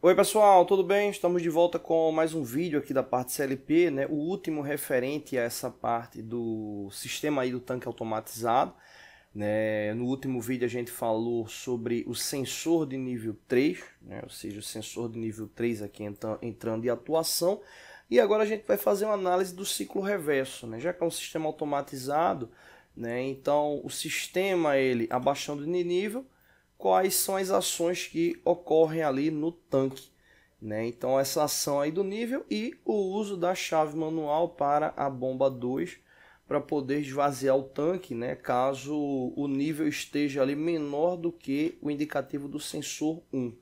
Oi pessoal, tudo bem? Estamos de volta com mais um vídeo aqui da parte CLP, né? o último referente a essa parte do sistema aí do tanque automatizado. Né? No último vídeo a gente falou sobre o sensor de nível 3, né? ou seja, o sensor de nível 3 aqui entrando em atuação. E agora a gente vai fazer uma análise do ciclo reverso, né? já que é um sistema automatizado, né? então o sistema ele abaixando de nível, quais são as ações que ocorrem ali no tanque. Né? Então, essa ação aí do nível e o uso da chave manual para a bomba 2 para poder esvaziar o tanque, né? caso o nível esteja ali menor do que o indicativo do sensor 1.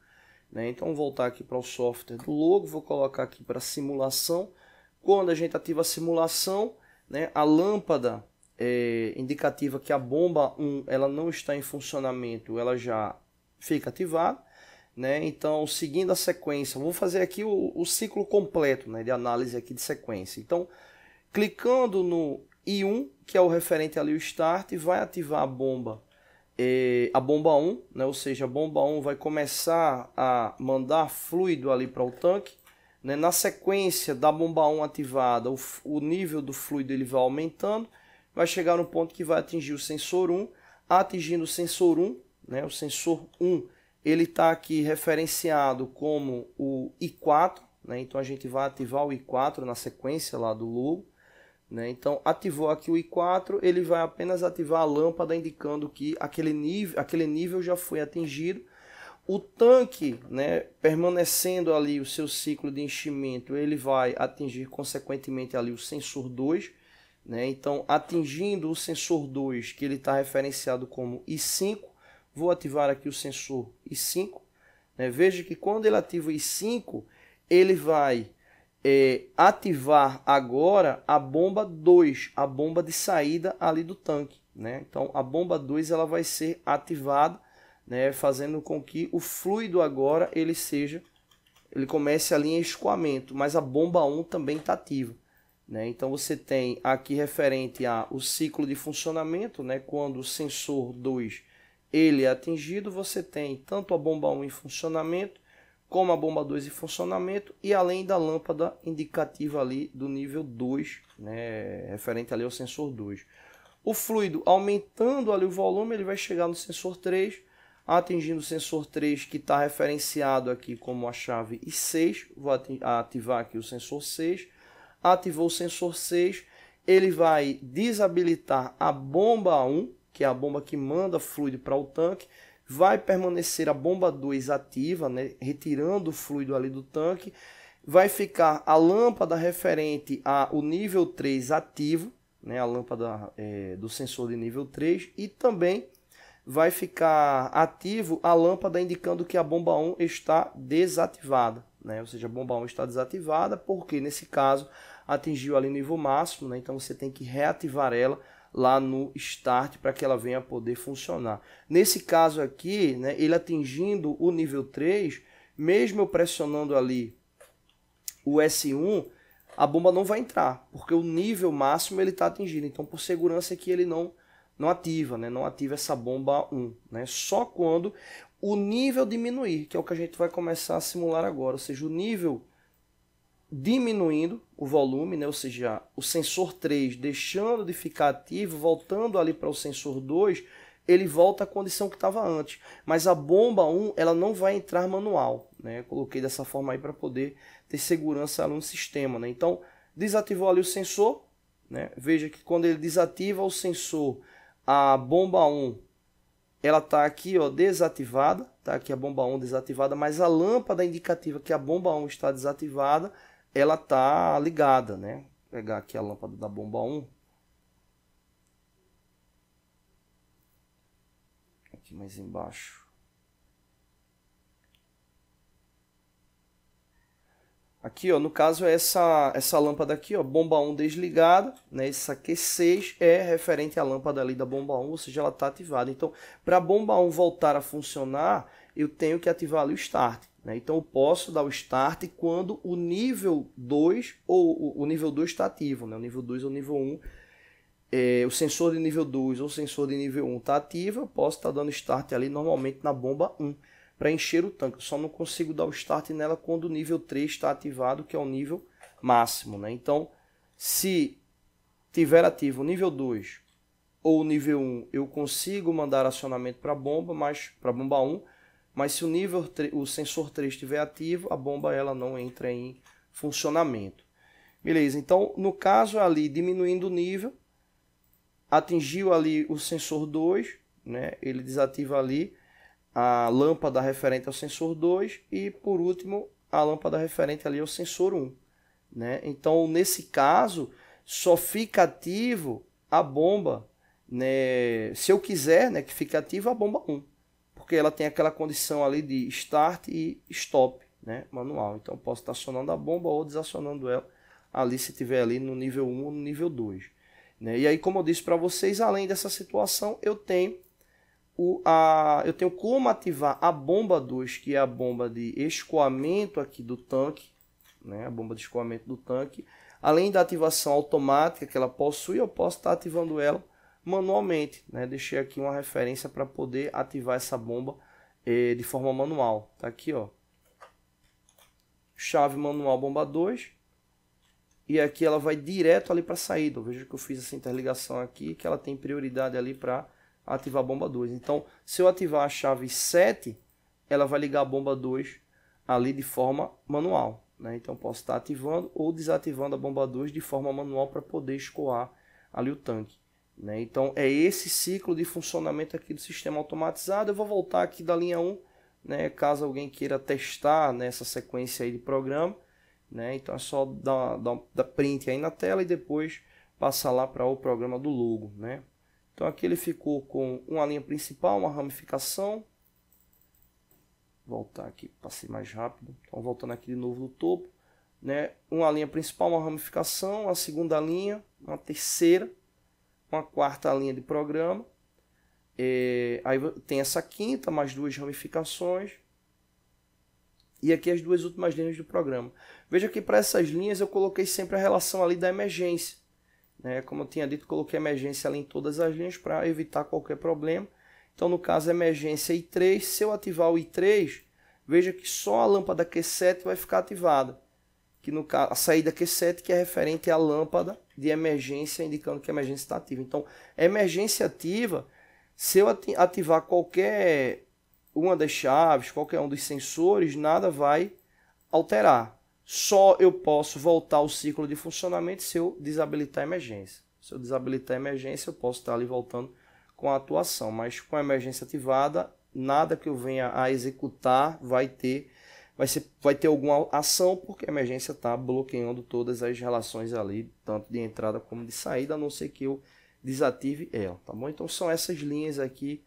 Né? Então, vou voltar aqui para o software do logo, vou colocar aqui para simulação. Quando a gente ativa a simulação, né, a lâmpada é, indicativa que a bomba 1 ela não está em funcionamento, ela já fica ativada. Né? Então, seguindo a sequência, vou fazer aqui o, o ciclo completo né, de análise aqui de sequência. Então, clicando no I1, que é o referente ali, o Start, vai ativar a bomba é, a bomba 1, né? ou seja, a bomba 1 vai começar a mandar fluido ali para o tanque. Né? Na sequência da bomba 1 ativada, o, o nível do fluido ele vai aumentando vai chegar no ponto que vai atingir o sensor 1. Atingindo o sensor 1, né, o sensor 1, ele está aqui referenciado como o I4, né, então a gente vai ativar o I4 na sequência lá do logo. Né, então, ativou aqui o I4, ele vai apenas ativar a lâmpada indicando que aquele nível, aquele nível já foi atingido. O tanque, né, permanecendo ali o seu ciclo de enchimento, ele vai atingir consequentemente ali o sensor 2, né? Então, atingindo o sensor 2, que ele está referenciado como I5, vou ativar aqui o sensor I5. Né? Veja que quando ele ativa o I5, ele vai é, ativar agora a bomba 2, a bomba de saída ali do tanque. Né? Então, a bomba 2 ela vai ser ativada, né? fazendo com que o fluido agora ele seja, ele comece a em escoamento, mas a bomba 1 também está ativa. Né? Então você tem aqui referente ao ciclo de funcionamento, né? quando o sensor 2 ele é atingido, você tem tanto a bomba 1 em funcionamento, como a bomba 2 em funcionamento, e além da lâmpada indicativa ali do nível 2, né? referente ali ao sensor 2. O fluido aumentando ali o volume, ele vai chegar no sensor 3, atingindo o sensor 3 que está referenciado aqui como a chave I6, vou ativar aqui o sensor 6, ativou o sensor 6, ele vai desabilitar a bomba 1, que é a bomba que manda fluido para o tanque, vai permanecer a bomba 2 ativa, né, retirando o fluido ali do tanque, vai ficar a lâmpada referente ao nível 3 ativo, né, a lâmpada é, do sensor de nível 3, e também vai ficar ativo a lâmpada indicando que a bomba 1 está desativada, né? ou seja, a bomba 1 está desativada, porque nesse caso atingiu ali o nível máximo, né? então você tem que reativar ela lá no start para que ela venha a poder funcionar. Nesse caso aqui, né, ele atingindo o nível 3, mesmo eu pressionando ali o S1, a bomba não vai entrar, porque o nível máximo ele está atingido. Então, por segurança aqui, ele não, não ativa, né? não ativa essa bomba 1. Né? Só quando o nível diminuir, que é o que a gente vai começar a simular agora. Ou seja, o nível diminuindo o volume, né? ou seja, o sensor 3 deixando de ficar ativo, voltando ali para o sensor 2, ele volta à condição que estava antes. Mas a bomba 1 ela não vai entrar manual. Né? coloquei dessa forma aí para poder ter segurança no sistema. Né? Então, desativou ali o sensor. Né? Veja que quando ele desativa o sensor, a bomba 1 ela está aqui ó, desativada. Está aqui a bomba 1 desativada, mas a lâmpada indicativa que a bomba 1 está desativada ela tá ligada, né? Vou pegar aqui a lâmpada da bomba 1. Aqui mais embaixo. Aqui, ó, no caso, é essa, essa lâmpada aqui, ó, bomba 1 desligada, né? Essa Q6 é referente à lâmpada ali da bomba 1, ou seja, ela está ativada. Então, para a bomba 1 voltar a funcionar, eu tenho que ativar ali o Start. Né? Então eu posso dar o start quando o nível 2 ou o nível 2 está ativo, né? o nível 2 ou o nível 1. Um, é, o sensor de nível 2 ou o sensor de nível 1 um está ativo, eu posso estar tá dando start ali normalmente na bomba 1 um, para encher o tanque. Eu só não consigo dar o start nela quando o nível 3 está ativado, que é o nível máximo. Né? Então, se tiver ativo o nível 2 ou o nível 1, eu consigo mandar acionamento para a bomba, mas para a bomba 1, mas se o nível o sensor 3 estiver ativo, a bomba ela não entra em funcionamento. Beleza, então no caso ali diminuindo o nível, atingiu ali o sensor 2, né? ele desativa ali a lâmpada referente ao sensor 2 e por último a lâmpada referente ali ao sensor 1. Né? Então nesse caso só fica ativo a bomba, né? se eu quiser né, que fique ativo a bomba 1 porque ela tem aquela condição ali de start e stop né, manual. Então posso estar acionando a bomba ou desacionando ela ali se tiver ali no nível 1 ou no nível 2. Né? E aí, como eu disse para vocês, além dessa situação, eu tenho o, a, eu tenho como ativar a bomba 2, que é a bomba de escoamento aqui do tanque, né? a bomba de escoamento do tanque. Além da ativação automática que ela possui, eu posso estar ativando ela manualmente. Né? Deixei aqui uma referência para poder ativar essa bomba eh, de forma manual. Tá aqui, ó. Chave manual bomba 2. E aqui ela vai direto ali para a saída. Veja que eu fiz essa interligação aqui, que ela tem prioridade ali para ativar a bomba 2. Então, se eu ativar a chave 7, ela vai ligar a bomba 2 ali de forma manual. Né? Então, posso estar tá ativando ou desativando a bomba 2 de forma manual para poder escoar ali o tanque. Né? Então é esse ciclo de funcionamento aqui do sistema automatizado. Eu vou voltar aqui da linha 1, né? caso alguém queira testar nessa né, sequência aí de programa. Né? Então é só dar, dar, dar print aí na tela e depois passar lá para o programa do logo. Né? Então aqui ele ficou com uma linha principal, uma ramificação. Voltar aqui para ser mais rápido. Então voltando aqui de novo no topo. Né? Uma linha principal, uma ramificação, a segunda linha, uma terceira uma quarta linha de programa. É, aí tem essa quinta, mais duas ramificações. E aqui as duas últimas linhas do programa. Veja que para essas linhas eu coloquei sempre a relação ali da emergência. Né? Como eu tinha dito, coloquei emergência ali em todas as linhas para evitar qualquer problema. Então, no caso, emergência I3. Se eu ativar o I3, veja que só a lâmpada Q7 vai ficar ativada que no caso, a saída Q7, que é referente à lâmpada de emergência, indicando que a emergência está ativa. Então, emergência ativa, se eu ativar qualquer uma das chaves, qualquer um dos sensores, nada vai alterar. Só eu posso voltar ao ciclo de funcionamento se eu desabilitar a emergência. Se eu desabilitar a emergência, eu posso estar ali voltando com a atuação, mas com a emergência ativada, nada que eu venha a executar vai ter vai, ser, vai ter alguma ação, porque a emergência está bloqueando todas as relações ali, tanto de entrada como de saída, a não ser que eu desative ela, tá bom? Então são essas linhas aqui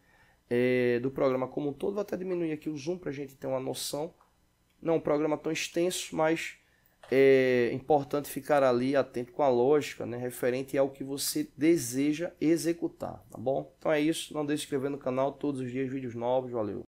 é, do programa como um todo. Vou até diminuir aqui o zoom para a gente ter uma noção. Não é um programa tão extenso, mas é importante ficar ali atento com a lógica, né? Referente ao que você deseja executar, tá bom? Então é isso. Não deixe de inscrever no canal todos os dias, vídeos novos. Valeu!